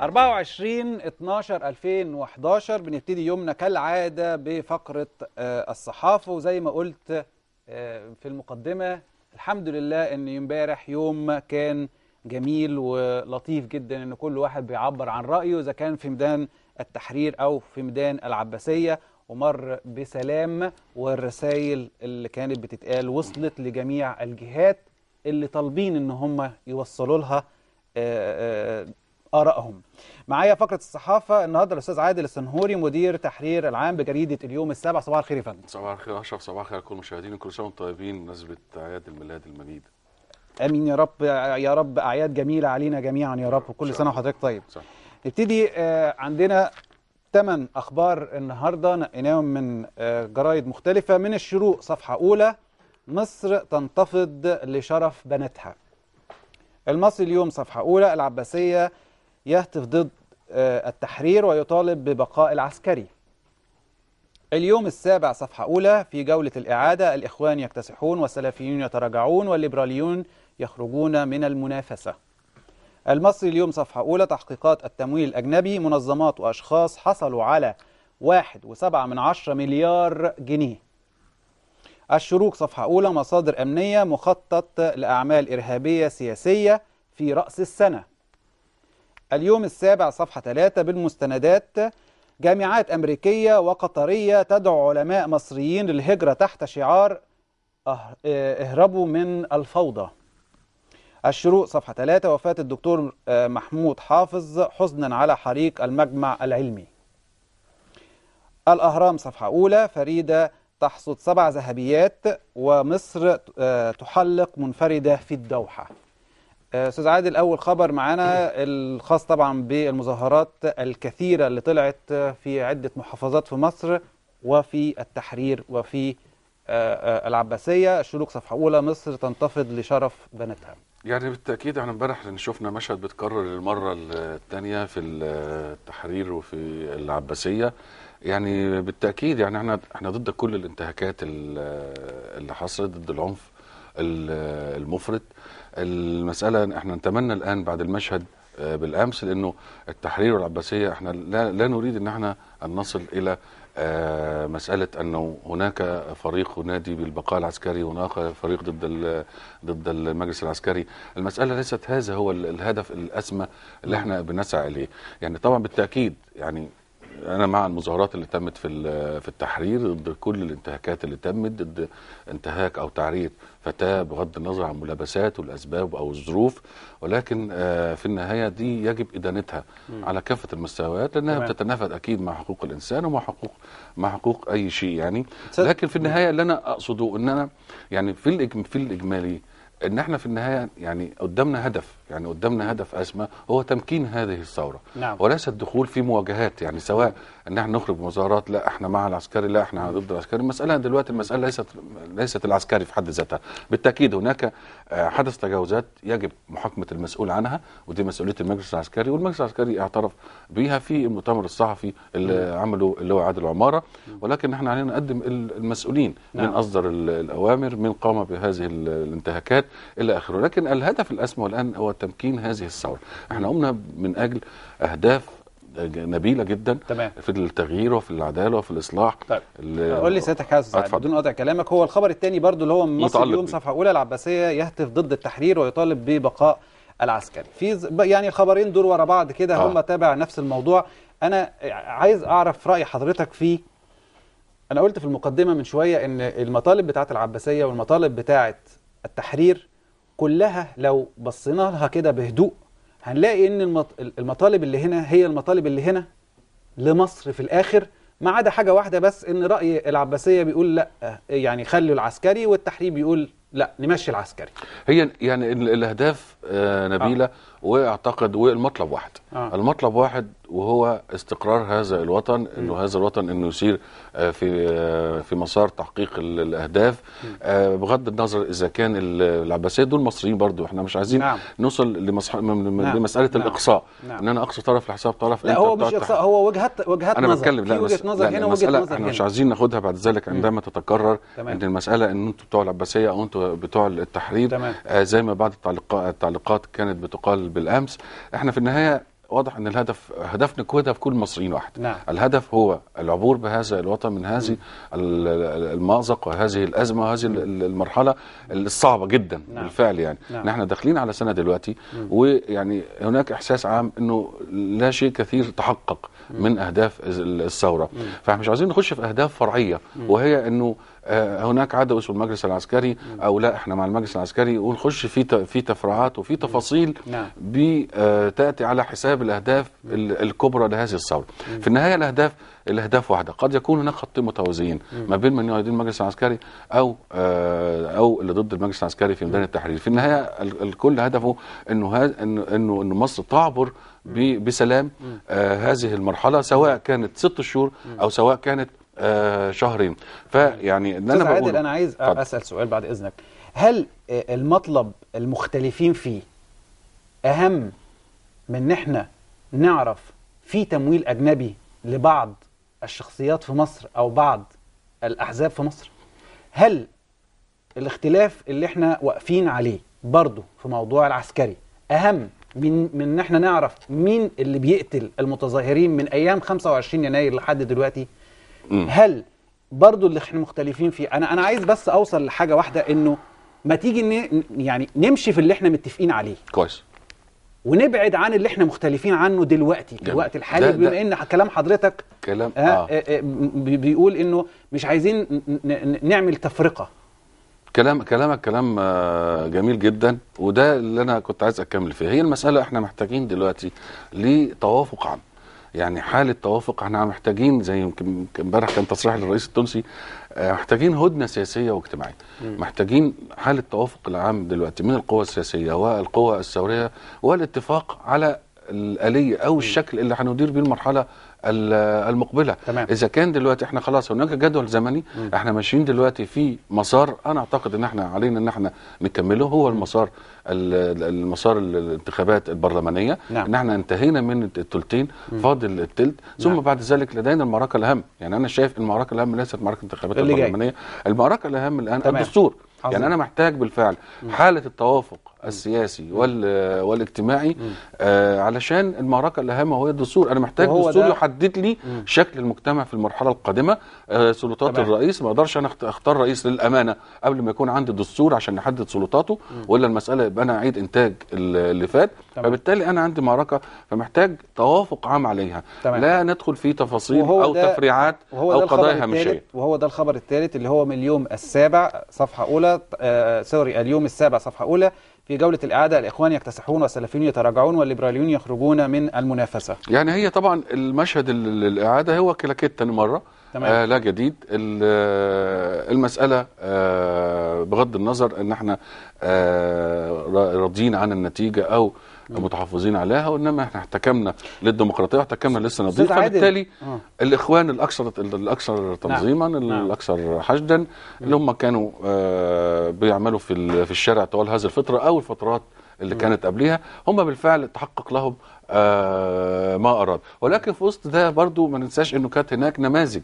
24 12 2011 بنبتدي يومنا كالعاده بفقره آه، الصحافه وزي ما قلت آه، في المقدمه الحمد لله ان امبارح يوم كان جميل ولطيف جدا ان كل واحد بيعبر عن رايه اذا كان في ميدان التحرير او في ميدان العباسيه ومر بسلام والرسائل اللي كانت بتتقال وصلت لجميع الجهات اللي طالبين ان هم يوصلوا لها آه، آرائهم معايا فقرة الصحافة النهاردة الأستاذ عادل السنهوري مدير تحرير العام بجريدة اليوم السابع صباح الخير يا فندم صباح الخير أشرف صباح الخير كل المشاهدين كل سنة وأنتم طيبين بمناسبة أعياد الميلاد المجيد امين يا رب يا رب اعياد جميله علينا جميعا يا رب وكل سنه وحضرتك طيب صح. نبتدي آه، عندنا ثمان اخبار النهارده نقيناهم من آه، جرايد مختلفه من الشروق صفحه اولى مصر تنتفض لشرف بناتها المصري اليوم صفحه اولى العباسيه يهتف ضد آه، التحرير ويطالب ببقاء العسكري اليوم السابع صفحة أولى في جولة الإعادة الإخوان يكتسحون والسلفيون يتراجعون والليبراليون يخرجون من المنافسة المصري اليوم صفحة أولى تحقيقات التمويل الأجنبي منظمات وأشخاص حصلوا على واحد وسبعة من عشرة مليار جنيه الشروق صفحة أولى مصادر أمنية مخطط لأعمال إرهابية سياسية في رأس السنة اليوم السابع صفحة 3 بالمستندات جامعات أمريكية وقطرية تدعو علماء مصريين للهجرة تحت شعار أه- اهربوا من الفوضى الشروق صفحة 3 وفاة الدكتور آه، محمود حافظ حزنا على حريق المجمع العلمي الأهرام صفحة أولى فريدة تحصد سبع ذهبيات ومصر آه، تحلق منفردة في الدوحة استاذ عادل اول خبر معانا الخاص طبعا بالمظاهرات الكثيره اللي طلعت في عده محافظات في مصر وفي التحرير وفي آه، آه، العباسيه الشروق صفحه اولى مصر تنتفض لشرف بناتها يعني بالتاكيد احنا امبارح شفنا مشهد بيتكرر للمره الثانيه في التحرير وفي العباسيه يعني بالتاكيد يعني احنا احنا ضد كل الانتهاكات اللي حصلت ضد العنف المفرط المسألة احنا نتمنى الآن بعد المشهد آه، بالأمس لأنه التحرير والعباسية احنا لا, لا نريد أن احنا أن نصل إلى آه، مسألة أنه هناك فريق ينادي بالبقاء العسكري هناك فريق ضد ضد المجلس العسكري المسألة ليست هذا هو الهدف الأسمى اللي نعم. احنا بنسعى إليه يعني طبعا بالتأكيد يعني انا مع المظاهرات اللي تمت في في التحرير ضد كل الانتهاكات اللي تمت ضد انتهاك او تعريض فتاه بغض النظر عن ملابسات والاسباب او الظروف ولكن آه، في النهايه دي يجب ادانتها على كافه المستويات لانها تمام. بتتنافد اكيد مع حقوق الانسان ومع حقوق مع حقوق اي شيء يعني لكن في النهايه اللي انا اقصده ان انا يعني في في الاجمالي ان احنا في النهايه يعني قدامنا هدف يعني قدامنا هدف أزمة هو تمكين هذه الثورة نعم. وليس الدخول في مواجهات يعني سواء أن احنا نخرج مظاهرات لا احنا مع العسكري لا احنا ضد العسكري المسألة دلوقتي المسألة ليست ليست العسكري في حد ذاتها بالتأكيد هناك آه، حدث تجاوزات يجب محاكمة المسؤول عنها ودي مسؤولية المجلس العسكري والمجلس العسكري اعترف بيها في المؤتمر الصحفي اللي نعم. عمله اللي هو عادل عمارة نعم. ولكن احنا علينا نقدم المسؤولين نعم. من أصدر الأوامر من قام بهذه الانتهاكات إلى آخره لكن الهدف الأسمى الآن هو تمكين هذه الثوره احنا قمنا من اجل اهداف نبيله جدا تمام. في التغيير وفي العداله وفي الاصلاح طيب قول لي سيادتك حاسس بدون قطع كلامك هو الخبر الثاني برضو اللي هو مصر اليوم صفحه اولى العباسيه يهتف ضد التحرير ويطالب ببقاء العسكري في يعني الخبرين دول ورا بعض كده آه. هم تابع نفس الموضوع انا عايز اعرف راي حضرتك في انا قلت في المقدمه من شويه ان المطالب بتاعه العباسيه والمطالب بتاعه التحرير كلها لو بصينا لها كده بهدوء هنلاقي ان المطالب اللي هنا هي المطالب اللي هنا لمصر في الاخر ما عدا حاجه واحده بس ان راي العباسيه بيقول لا يعني خلوا العسكري والتحرير بيقول لا نمشي العسكري هي يعني الاهداف آه، نبيله آه. واعتقد والمطلب واحد آه. المطلب واحد وهو استقرار هذا الوطن انه هذا الوطن انه يسير آه، في آه، في مسار تحقيق الاهداف آه، بغض النظر اذا كان العباسيه دول مصريين برضو احنا مش عايزين نعم. نوصل لمسح... نعم. لمساله نعم. الاقصاء نعم. ان انا اقصي طرف لحساب طرف لا هو مش اقصاء هو وجهات وجهات أنا نظر بتكلم لا وجهه مس... نظر هنا وجهه نظر احنا مش عايزين ناخدها بعد ذلك عندما تتكرر تمام. ان المساله ان انتوا بتوع العباسيه او انتوا بتوع التحرير آه زي ما بعض التعليقات كانت بتقال بالامس احنا في النهايه واضح ان الهدف هدفنا كهدف كل المصريين واحد نعم. الهدف هو العبور بهذا الوطن من هذه المازق وهذه الازمه وهذه المرحله الصعبه جدا نعم. بالفعل يعني نعم. داخلين على سنه دلوقتي مم. ويعني هناك احساس عام انه لا شيء كثير تحقق مم. من اهداف الثوره فاحنا مش عايزين نخش في اهداف فرعيه مم. وهي انه آه، هناك عدو اسمه المجلس العسكري او لا احنا مع المجلس العسكري ونخش في في تفرعات وفي تفاصيل نعم. بتاتي آه، على حساب الاهداف الكبرى لهذه الثوره في النهايه الاهداف الاهداف واحده قد يكون هناك خطين متوازيين ما بين من يؤيدون المجلس العسكري او آه، او اللي ضد المجلس العسكري في ميدان التحرير في النهايه الكل هدفه انه انه انه مصر تعبر بسلام آه هذه المرحله سواء كانت ست شهور او سواء كانت آه، شهرين فيعني ان انا بقول انا عايز فضل. اسال سؤال بعد اذنك هل آه، المطلب المختلفين فيه اهم من ان احنا نعرف في تمويل اجنبي لبعض الشخصيات في مصر او بعض الاحزاب في مصر هل الاختلاف اللي احنا واقفين عليه برضه في موضوع العسكري اهم من من ان احنا نعرف مين اللي بيقتل المتظاهرين من ايام 25 يناير لحد دلوقتي هل برضو اللي احنا مختلفين فيه انا انا عايز بس اوصل لحاجه واحده انه ما تيجي ن... يعني نمشي في اللي احنا متفقين عليه كويس ونبعد عن اللي احنا مختلفين عنه دلوقتي في الوقت الحالي بما ان كلام حضرتك كلام آه آه آه, آه، بيقول انه مش عايزين نعمل تفرقه كلام كلامك كلام آه، جميل جدا وده اللي انا كنت عايز اكمل فيه هي المساله احنا محتاجين دلوقتي لتوافق عام يعني حاله توافق احنا محتاجين زي يمكن امبارح كان تصريح للرئيس التونسي آه، محتاجين هدنه سياسيه واجتماعيه محتاجين حاله توافق العام دلوقتي من القوى السياسيه والقوى الثوريه والاتفاق على الاليه او الشكل اللي هندير بيه المرحله المقبله تمام. اذا كان دلوقتي احنا خلاص هناك جدول زمني م. احنا ماشيين دلوقتي في مسار انا اعتقد ان احنا علينا ان احنا نكمله هو المسار المسار الانتخابات البرلمانيه نعم. ان احنا انتهينا من الثلثين فاضل الثلث ثم نعم. بعد ذلك لدينا المعركه الاهم يعني انا شايف المعركه الاهم ليست معركه الانتخابات البرلمانيه جاي. المعركه الاهم الان تمام. الدستور عظيم. يعني انا محتاج بالفعل حاله التوافق السياسي والاجتماعي آه علشان المعركه الاهم وهي الدستور انا محتاج دستور يحدد لي مم. شكل المجتمع في المرحله القادمه آه سلطات الرئيس ما اقدرش انا اختار رئيس للامانه قبل ما يكون عندي دستور عشان نحدد سلطاته مم. المساله يبقى انا اعيد انتاج اللي فات فبالتالي انا عندي معركه فمحتاج توافق عام عليها لا ندخل في تفاصيل او ده تفريعات او قضايا هامشيه وهو ده الخبر الثالث اللي هو من اليوم السابع صفحه اولى آه سوري اليوم السابع صفحه اولى في جولة الإعادة الإخوان يكتسحون والسلفيون يتراجعون والليبراليون يخرجون من المنافسة يعني هي طبعا المشهد الإعادة هو كلاكيت تاني مرة تمام. آه لا جديد آه، المسألة آه بغض النظر أن احنا آه راضيين عن النتيجة أو آه متحفظين عليها وانما احنا احتكمنا للديمقراطيه واحتكمنا لسه نظيف فبالتالي آه. الاخوان الاكثر الاكثر نعم. تنظيما نعم. الاكثر حشدا اللي هم كانوا آه بيعملوا في في الشارع طوال هذه الفتره او الفترات اللي كانت قبليها هم بالفعل تحقق لهم آه ما اراد ولكن في وسط ده برضو ما ننساش انه كانت هناك نماذج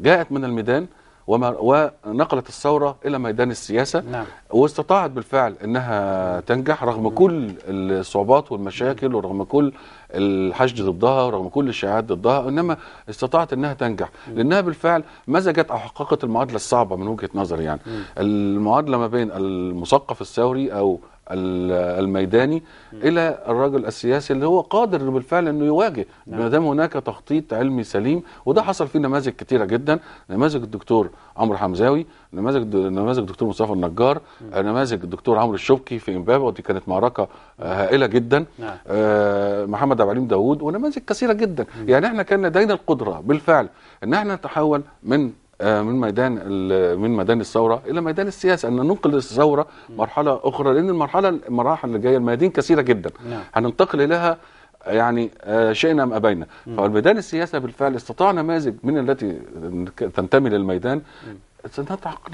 جاءت من الميدان وما ونقلت الثورة إلى ميدان السياسة نعم. واستطاعت بالفعل أنها تنجح رغم كل الصعوبات والمشاكل ورغم كل الحشد ضدها ورغم كل الشائعات ضدها إنما استطاعت أنها تنجح لأنها بالفعل مزجت أو حققت المعادلة الصعبة من وجهة نظري يعني المعادلة ما بين المثقف الثوري أو الميداني م. الى الرجل السياسي اللي هو قادر بالفعل انه يواجه نعم. ما دام هناك تخطيط علمي سليم وده حصل في نماذج كتيره جدا نماذج الدكتور عمرو حمزاوي نماذج نماذج الدكتور مصطفى النجار آه، نماذج الدكتور عمرو الشبكي في امبابه ودي كانت معركه آه، هائله جدا نعم. آه محمد عبد العليم داوود ونماذج كثيره جدا م. يعني احنا كان لدينا القدره بالفعل ان احنا نتحول من آه، من ميدان من ميدان الثوره الى ميدان السياسه ان ننقل الثوره مرحله اخرى لان المرحله المراحل اللي جايه الميادين كثيره جدا نعم. هننتقل اليها يعني آه، شئنا ام ابينا فالميدان السياسه بالفعل استطاع نماذج من التي تنتمي للميدان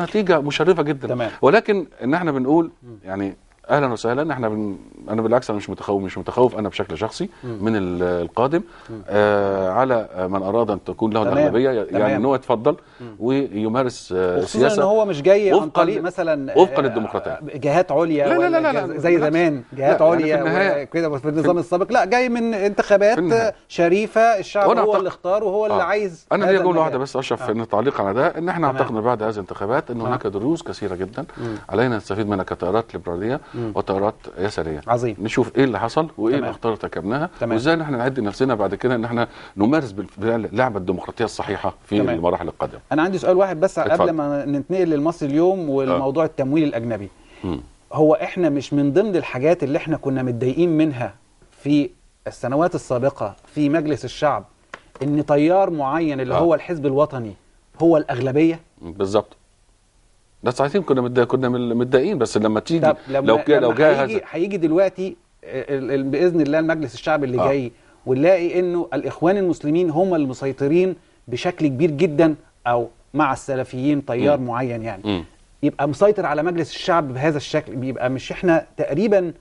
نتيجه مشرفه جدا تمام. ولكن ان احنا بنقول يعني اهلا وسهلا احنا بن... انا بالعكس انا مش متخوف مش متخوف انا بشكل شخصي م. من القادم آه على من اراد ان تكون له الاغلبيه يعني ان هو يتفضل ويمارس السياسه ان هو مش جاي عن طريق مثلا وفقا آه، للديمقراطيه جهات عليا لا لا لا لا زي زمان جهات يعني عليا يعني كده في النظام السابق لا جاي من انتخابات آه، شريفه الشعب هو اللي اختار وهو اللي آه. عايز انا ليا جمله واحده بس اشرف ان تعليق على ده ان احنا اعتقدنا بعد هذه الانتخابات ان هناك دروس كثيره جدا علينا نستفيد منها كتيارات ليبراليه وطائرات يساريه عظيم نشوف ايه اللي حصل وايه تمام. الاخطار اللي ارتكبناها وازاي ان احنا نعد نفسنا بعد كده ان احنا نمارس لعبة الديمقراطيه الصحيحه في تمام. المراحل القادمه انا عندي سؤال واحد بس اتفضل. قبل ما ننتقل للمصري اليوم والموضوع أه. التمويل الاجنبي م. هو احنا مش من ضمن الحاجات اللي احنا كنا متضايقين منها في السنوات السابقه في مجلس الشعب ان تيار معين اللي أه. هو الحزب الوطني هو الاغلبيه بالظبط ده ساعتين كنا كنا متضايقين بس لما تيجي طب لما لو جا لو جاء هيجي, هيجي دلوقتي آه، باذن الله المجلس الشعبي اللي آه. جاي ونلاقي انه الاخوان المسلمين هم المسيطرين بشكل كبير جدا او مع السلفيين تيار معين يعني م. يبقى مسيطر على مجلس الشعب بهذا الشكل بيبقى مش احنا تقريبا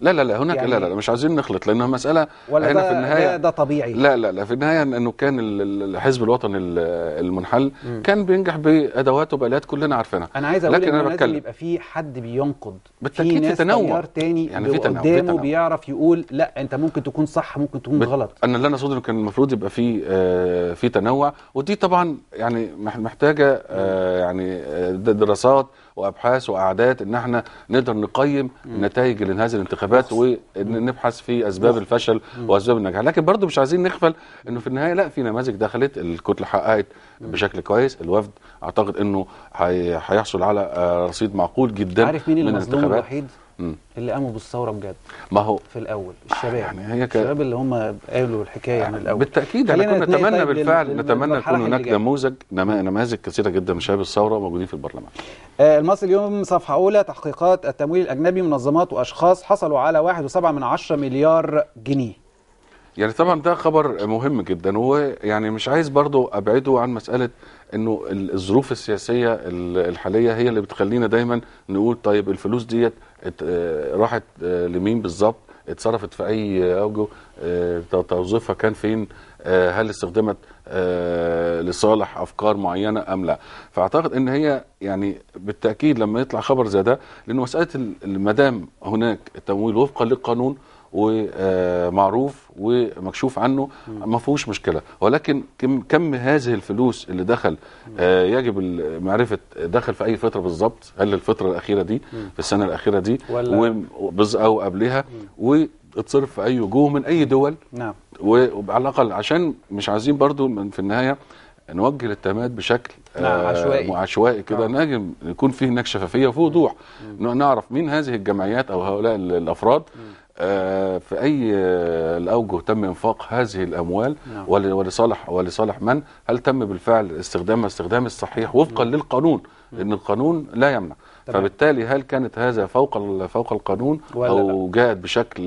لا لا لا هناك يعني لا لا مش عايزين نخلط لانها مساله ولا هنا ده في النهايه ده طبيعي لا لا لا في النهايه انه كان الحزب الوطني المنحل م. كان بينجح بادواته بالات كلنا عارفينها انا عايز اقول لكن إن انا بتكلم يبقى في حد بينقد في ناس تنوع تاني يعني في تنوع قدامه بيعرف يقول لا انت ممكن تكون صح ممكن تكون غلط انا اللي انا صدره كان المفروض يبقى في آه في تنوع ودي طبعا يعني محتاجه آه يعني آه، دراسات وابحاث واعداد ان احنا نقدر نقيم نتائج اللي الانتخابات ونبحث في اسباب الفشل واسباب النجاح لكن برضو مش عايزين نغفل انه في النهايه لا في نماذج دخلت الكتله حققت بشكل كويس الوفد اعتقد انه هيحصل على آه، رصيد معقول جدا عارف مين الانتخابات الوحيد مم. اللي قاموا بالثوره بجد ما هو في الاول الشباب يعني هي ك... الشباب اللي هم قالوا الحكايه من الاول بالتاكيد احنا كنا نتمنى طيب بالفعل نتمنى يكون هناك نموذج نماذج كثيره جدا من شباب الثوره موجودين في البرلمان آه المصري اليوم صفحه اولى تحقيقات التمويل الاجنبي منظمات واشخاص حصلوا على 1.7 من 10 مليار جنيه يعني طبعا ده خبر مهم جدا ويعني مش عايز برضو ابعده عن مساله انه الظروف السياسيه الحاليه هي اللي بتخلينا دايما نقول طيب الفلوس ديت آه، راحت آه، لمين بالظبط اتصرفت في اي اوجه آه، توظيفها كان فين هل استخدمت لصالح افكار معينه ام لا فاعتقد ان هي يعني بالتاكيد لما يطلع خبر زي ده لان مساله ما دام هناك التمويل وفقا للقانون ومعروف ومكشوف عنه ما فيهوش مشكله ولكن كم, كم هذه الفلوس اللي دخل آه، يجب معرفه دخل في اي فتره بالظبط هل الفتره الاخيره دي في السنه الاخيره دي او قبلها واتصرف في اي وجوه من اي دول نعم وعلى الاقل عشان مش عايزين برضو من في النهايه نوجه الاتهامات بشكل نعم آه، عشوائي عشوائي كده نعم. نجم يكون فيه هناك شفافيه وفي وضوح نعرف مين هذه الجمعيات او هؤلاء الافراد آه، في اي آه، الاوجه تم انفاق هذه الاموال نعم. ولصالح ولصالح من هل تم بالفعل استخدامها استخدام الصحيح وفقا نعم. للقانون ان القانون لا يمنع فبالتالي هل كانت هذا فوق فوق القانون ولا او لا. جاءت بشكل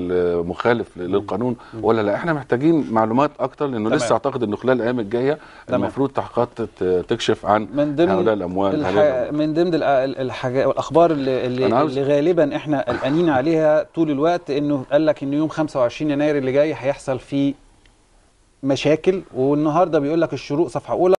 مخالف للقانون مم. ولا لا احنا محتاجين معلومات اكتر لانه تمام. لسه اعتقد انه خلال الايام الجايه المفروض تحقيقات تكشف عن من ضمن هؤلاء الاموال الح... من ضمن الحاجات والاخبار اللي اللي, عاوز... اللي غالبا احنا قلقانين عليها طول الوقت انه قال لك ان يوم 25 يناير اللي جاي هيحصل فيه مشاكل والنهارده بيقول لك الشروق صفحه اولى